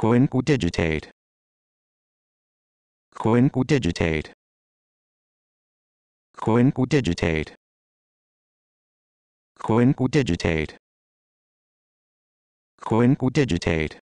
Coincodigitate. Coincodigitate. Coincodigitate. Coincodigitate. Coincodigitate.